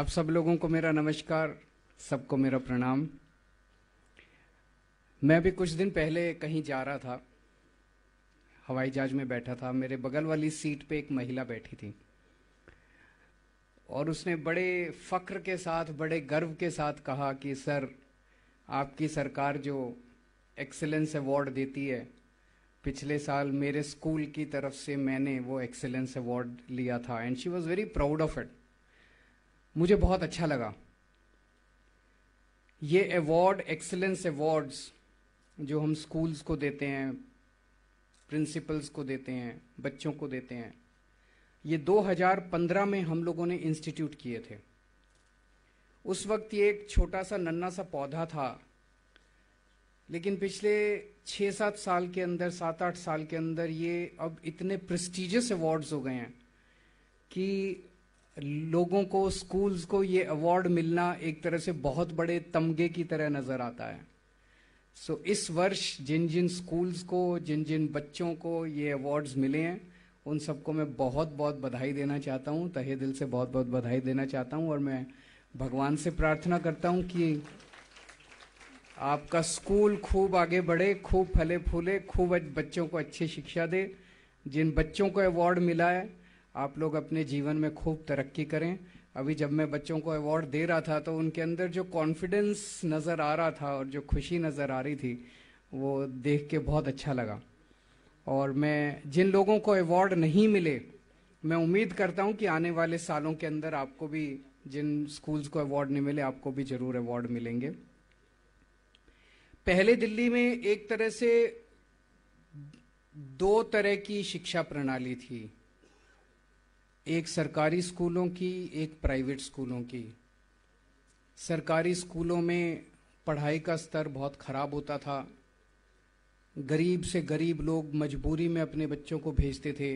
आप सब लोगों को मेरा नमस्कार सबको मेरा प्रणाम मैं अभी कुछ दिन पहले कहीं जा रहा था हवाई जहाज में बैठा था मेरे बगल वाली सीट पे एक महिला बैठी थी और उसने बड़े फक्र के साथ बड़े गर्व के साथ कहा कि सर आपकी सरकार जो एक्सेलेंस अवार्ड देती है पिछले साल मेरे स्कूल की तरफ से मैंने वो एक्सेलेंस अवार्ड लिया था and she was very proud of it मुझे बहुत अच्छा लगा ये अवार्ड एक्सेलेंस अवार्ड्स जो हम स्कूल्स को देते हैं प्रिंसिपल्स को देते हैं बच्चों को देते हैं ये 2015 में हम लोगों ने इंस्टीट्यूट किए थे उस वक्त ये एक छोटा सा नन्ना सा पौधा था लेकिन पिछले छः सात साल के अंदर सात आठ साल के अंदर ये अब इतने प्रेस्टिजियस अवार्ड्स हो गए हैं कि लोगों को स्कूल्स को ये अवार्ड मिलना एक तरह से बहुत बड़े तमगे की तरह नज़र आता है सो so, इस वर्ष जिन जिन स्कूल्स को जिन जिन बच्चों को ये अवार्ड्स मिले हैं उन सबको मैं बहुत बहुत बधाई देना चाहता हूँ तहे दिल से बहुत बहुत बधाई देना चाहता हूँ और मैं भगवान से प्रार्थना करता हूँ कि आपका स्कूल खूब आगे बढ़े खूब फले फूले खूब बच्चों को अच्छी शिक्षा दे जिन बच्चों को अवार्ड मिला है आप लोग अपने जीवन में खूब तरक्की करें अभी जब मैं बच्चों को अवार्ड दे रहा था तो उनके अंदर जो कॉन्फिडेंस नज़र आ रहा था और जो खुशी नज़र आ रही थी वो देख के बहुत अच्छा लगा और मैं जिन लोगों को अवार्ड नहीं मिले मैं उम्मीद करता हूं कि आने वाले सालों के अंदर आपको भी जिन स्कूल्स को अवार्ड नहीं मिले आपको भी जरूर अवार्ड मिलेंगे पहले दिल्ली में एक तरह से दो तरह की शिक्षा प्रणाली थी एक सरकारी स्कूलों की एक प्राइवेट स्कूलों की सरकारी स्कूलों में पढ़ाई का स्तर बहुत ख़राब होता था गरीब से गरीब लोग मजबूरी में अपने बच्चों को भेजते थे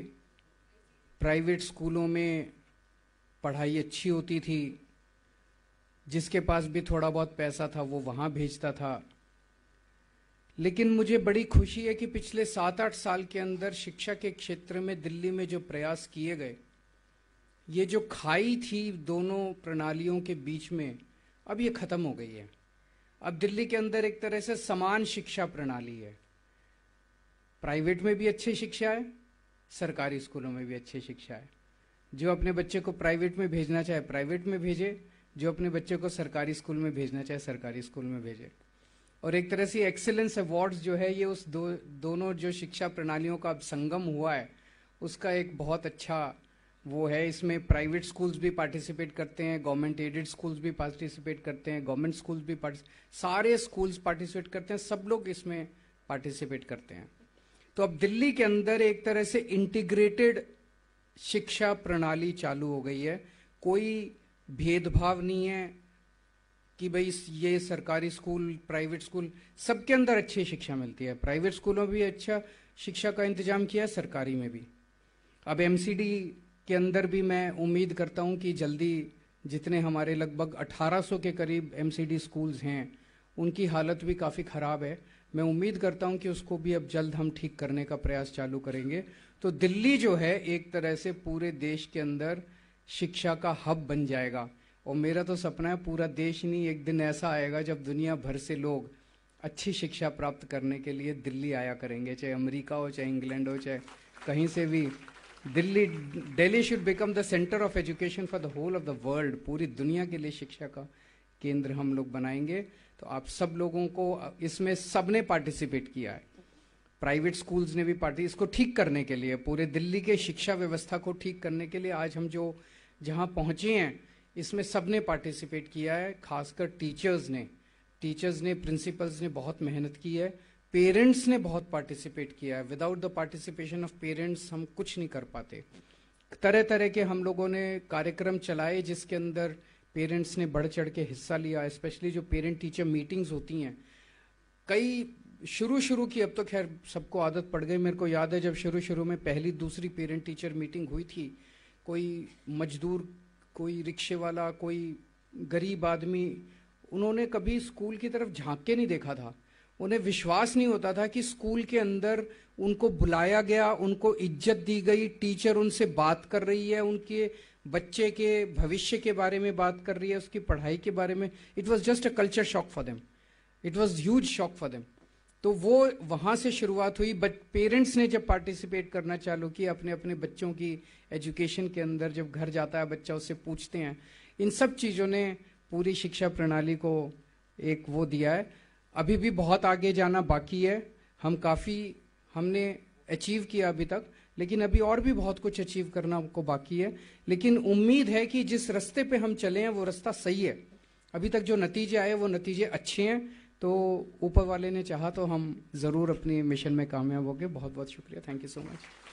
प्राइवेट स्कूलों में पढ़ाई अच्छी होती थी जिसके पास भी थोड़ा बहुत पैसा था वो वहाँ भेजता था लेकिन मुझे बड़ी खुशी है कि पिछले सात आठ साल के अंदर शिक्षा के क्षेत्र में दिल्ली में जो प्रयास किए गए ये जो खाई थी दोनों प्रणालियों के बीच में अब ये खत्म हो गई है अब दिल्ली के अंदर एक तरह से समान शिक्षा प्रणाली है प्राइवेट में भी अच्छी शिक्षा है सरकारी स्कूलों में भी अच्छी शिक्षा है जो अपने बच्चे को प्राइवेट में भेजना चाहे प्राइवेट में भेजे जो अपने बच्चे को सरकारी स्कूल में भेजना चाहे सरकारी स्कूल में भेजे और एक तरह से एक्सेलेंस अवार्ड्स जो है ये उस दो दोनों जो शिक्षा प्रणालियों का अब संगम हुआ है उसका एक बहुत अच्छा वो है इसमें प्राइवेट स्कूल्स भी पार्टिसिपेट करते हैं गवर्नमेंट एडेड स्कूल्स भी पार्टिसिपेट करते हैं गवर्नमेंट स्कूल्स भी सारे स्कूल्स पार्टिसिपेट करते हैं सब लोग इसमें पार्टिसिपेट करते हैं तो अब दिल्ली के अंदर एक तरह से इंटीग्रेटेड शिक्षा प्रणाली चालू हो गई है कोई भेदभाव नहीं है कि भाई ये सरकारी स्कूल प्राइवेट स्कूल सबके अंदर अच्छी शिक्षा मिलती है प्राइवेट स्कूलों में भी अच्छा शिक्षा का इंतजाम किया है सरकारी में भी अब एमसीडी के अंदर भी मैं उम्मीद करता हूं कि जल्दी जितने हमारे लगभग 1800 के करीब एमसीडी स्कूल्स हैं उनकी हालत भी काफ़ी ख़राब है मैं उम्मीद करता हूं कि उसको भी अब जल्द हम ठीक करने का प्रयास चालू करेंगे तो दिल्ली जो है एक तरह से पूरे देश के अंदर शिक्षा का हब बन जाएगा और मेरा तो सपना है पूरा देश नहीं एक दिन ऐसा आएगा जब दुनिया भर से लोग अच्छी शिक्षा प्राप्त करने के लिए दिल्ली आया करेंगे चाहे अमेरिका हो चाहे इंग्लैंड हो चाहे कहीं से भी Delhi Delhi should become the centre of education for the whole of the world पूरी दुनिया के लिए शिक्षा का केंद्र हम लोग बनाएंगे तो आप सब लोगों को इसमें सबने पार्टिसिपेट किया है प्राइवेट स्कूल्स ने भी पार्टी इसको ठीक करने के लिए पूरे दिल्ली के शिक्षा व्यवस्था को ठीक करने के लिए आज हम जो जहाँ पहुँचे हैं इसमें सबने पार्टिसिपेट किया है खासकर टीचर्स ने टीचर्स ने प्रिंसिपल्स ने बहुत मेहनत की है पेरेंट्स ने बहुत पार्टिसिपेट किया है without the participation of parents हम कुछ नहीं कर पाते तरह तरह के हम लोगों ने कार्यक्रम चलाए जिसके अंदर पेरेंट्स ने बढ़ चढ़ के हिस्सा लिया स्पेशली जो पेरेंट टीचर मीटिंग्स होती हैं कई शुरू शुरू की अब तो खैर सबको आदत पड़ गई मेरे को याद है जब शुरू शुरू में पहली दूसरी पेरेंट टीचर मीटिंग हुई थी कोई मजदूर कोई रिक्शे वाला कोई गरीब आदमी उन्होंने कभी स्कूल की तरफ झांक के नहीं देखा था उन्हें विश्वास नहीं होता था कि स्कूल के अंदर उनको बुलाया गया उनको इज्जत दी गई टीचर उनसे बात कर रही है उनके बच्चे के भविष्य के बारे में बात कर रही है उसकी पढ़ाई के बारे में it was just a culture shock for them it was huge shock for them तो वो वहाँ से शुरुआत हुई बट पेरेंट्स ने जब पार्टिसिपेट करना चालू किया अपने अपने बच्चों की एजुकेशन के अंदर जब घर जाता है बच्चा उससे पूछते हैं इन सब चीज़ों ने पूरी शिक्षा प्रणाली को एक वो दिया है अभी भी बहुत आगे जाना बाकी है हम काफ़ी हमने अचीव किया अभी तक लेकिन अभी और भी बहुत कुछ अचीव करना हमको बाकी है लेकिन उम्मीद है कि जिस रास्ते पे हम चले हैं वो रास्ता सही है अभी तक जो नतीजे आए वो नतीजे अच्छे हैं तो ऊपर वाले ने चाहा तो हम ज़रूर अपने मिशन में कामयाब हो गए बहुत बहुत शुक्रिया थैंक यू सो मच